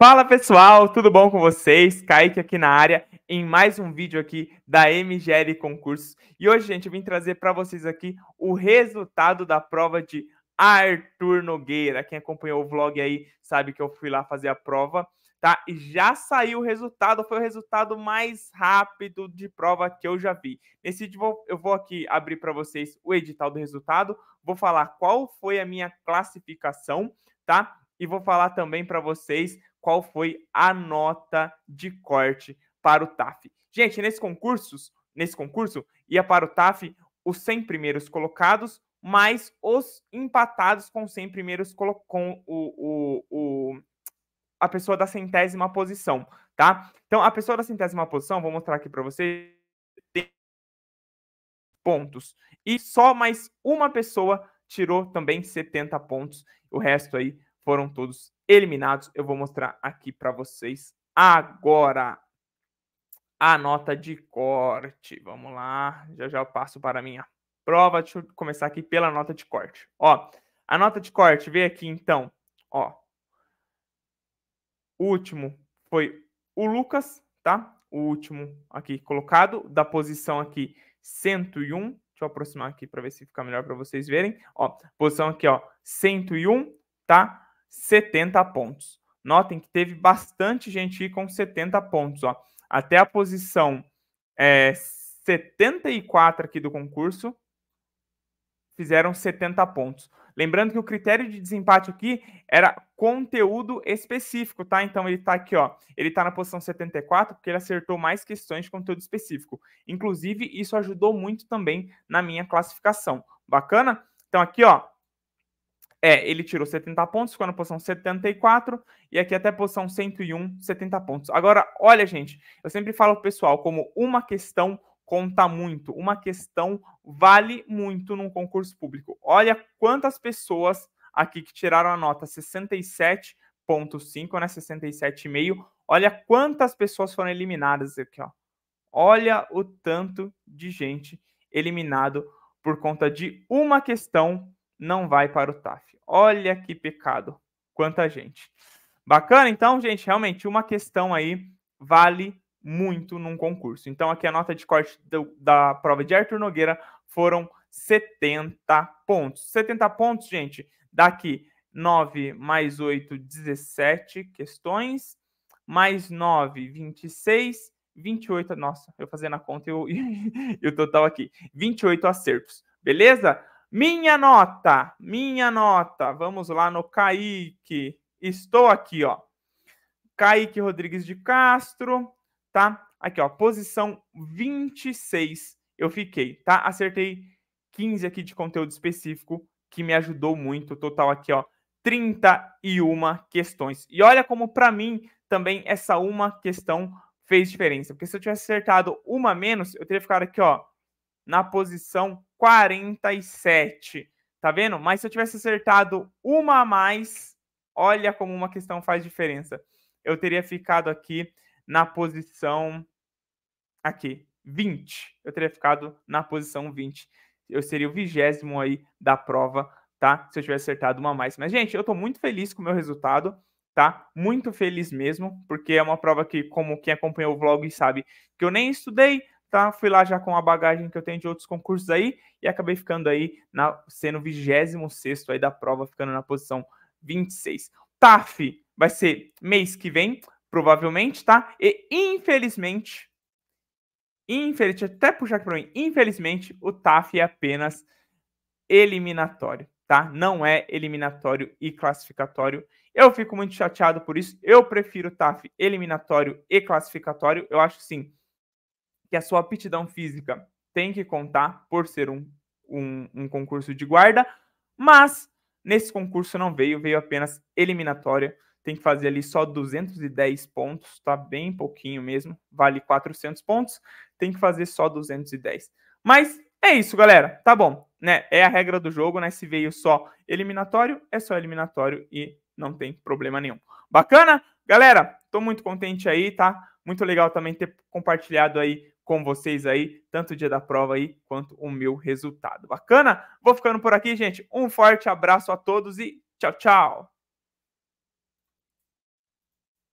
Fala pessoal, tudo bom com vocês? Kaique aqui na área em mais um vídeo aqui da MGL Concursos. E hoje, gente, eu vim trazer para vocês aqui o resultado da prova de Arthur Nogueira. Quem acompanhou o vlog aí sabe que eu fui lá fazer a prova, tá? E já saiu o resultado, foi o resultado mais rápido de prova que eu já vi. Nesse vídeo eu vou aqui abrir para vocês o edital do resultado, vou falar qual foi a minha classificação, tá? E vou falar também para vocês qual foi a nota de corte para o TAF. Gente, nesse concurso, nesse concurso ia para o TAF os 100 primeiros colocados mais os empatados com 100 primeiros com o, o, o a pessoa da centésima posição, tá? Então a pessoa da centésima posição, vou mostrar aqui para vocês, tem pontos. E só mais uma pessoa tirou também 70 pontos. O resto aí foram todos eliminados. Eu vou mostrar aqui para vocês agora a nota de corte. Vamos lá, já já eu passo para a minha prova. Deixa eu começar aqui pela nota de corte. Ó, a nota de corte veio aqui então, ó. O último foi o Lucas, tá? O último aqui colocado da posição aqui 101. Deixa eu aproximar aqui para ver se fica melhor para vocês verem. Ó, posição aqui, ó, 101, tá? 70 pontos. Notem que teve bastante gente com 70 pontos. Ó. Até a posição é, 74 aqui do concurso fizeram 70 pontos. Lembrando que o critério de desempate aqui era conteúdo específico, tá? Então ele está aqui, ó. Ele está na posição 74 porque ele acertou mais questões de conteúdo específico. Inclusive, isso ajudou muito também na minha classificação. Bacana? Então aqui, ó, é, ele tirou 70 pontos, ficou na posição 74 e aqui até a posição 101, 70 pontos. Agora, olha, gente, eu sempre falo pro pessoal como uma questão conta muito, uma questão vale muito num concurso público. Olha quantas pessoas aqui que tiraram a nota 67.5, né, 67,5. Olha quantas pessoas foram eliminadas aqui, ó. Olha o tanto de gente eliminado por conta de uma questão não vai para o TAF. Olha que pecado. Quanta gente. Bacana? Então, gente, realmente, uma questão aí vale muito num concurso. Então, aqui a nota de corte do, da prova de Arthur Nogueira foram 70 pontos. 70 pontos, gente, daqui 9 mais 8, 17 questões, mais 9, 26, 28, nossa, eu fazendo a conta e o total aqui, 28 acertos, beleza? Minha nota, minha nota. Vamos lá no Kaique. Estou aqui, ó. Kaique Rodrigues de Castro, tá? Aqui, ó, posição 26 eu fiquei, tá? Acertei 15 aqui de conteúdo específico, que me ajudou muito. Total aqui, ó, 31 questões. E olha como para mim também essa uma questão fez diferença, porque se eu tivesse acertado uma menos, eu teria ficado aqui, ó, na posição 47. Tá vendo? Mas se eu tivesse acertado uma a mais, olha como uma questão faz diferença. Eu teria ficado aqui na posição aqui 20. Eu teria ficado na posição 20. Eu seria o vigésimo aí da prova, tá? Se eu tivesse acertado uma a mais. Mas, gente, eu tô muito feliz com o meu resultado, tá? Muito feliz mesmo, porque é uma prova que, como quem acompanhou o vlog sabe, que eu nem estudei, tá? Fui lá já com a bagagem que eu tenho de outros concursos aí e acabei ficando aí na, sendo 26 aí da prova, ficando na posição 26. TAF tá, vai ser mês que vem, provavelmente, tá? E infelizmente, infelizmente, até puxar aqui para mim, infelizmente, o TAF é apenas eliminatório, tá? Não é eliminatório e classificatório. Eu fico muito chateado por isso. Eu prefiro TAF eliminatório e classificatório. Eu acho sim que a sua aptidão física tem que contar por ser um, um, um concurso de guarda, mas nesse concurso não veio, veio apenas eliminatória. Tem que fazer ali só 210 pontos, tá bem pouquinho mesmo, vale 400 pontos, tem que fazer só 210. Mas é isso, galera, tá bom, né? É a regra do jogo, né? Se veio só eliminatório, é só eliminatório e não tem problema nenhum. Bacana? Galera, tô muito contente aí, tá? Muito legal também ter compartilhado aí com vocês aí, tanto o dia da prova aí quanto o meu resultado. Bacana? Vou ficando por aqui, gente. Um forte abraço a todos e tchau, tchau.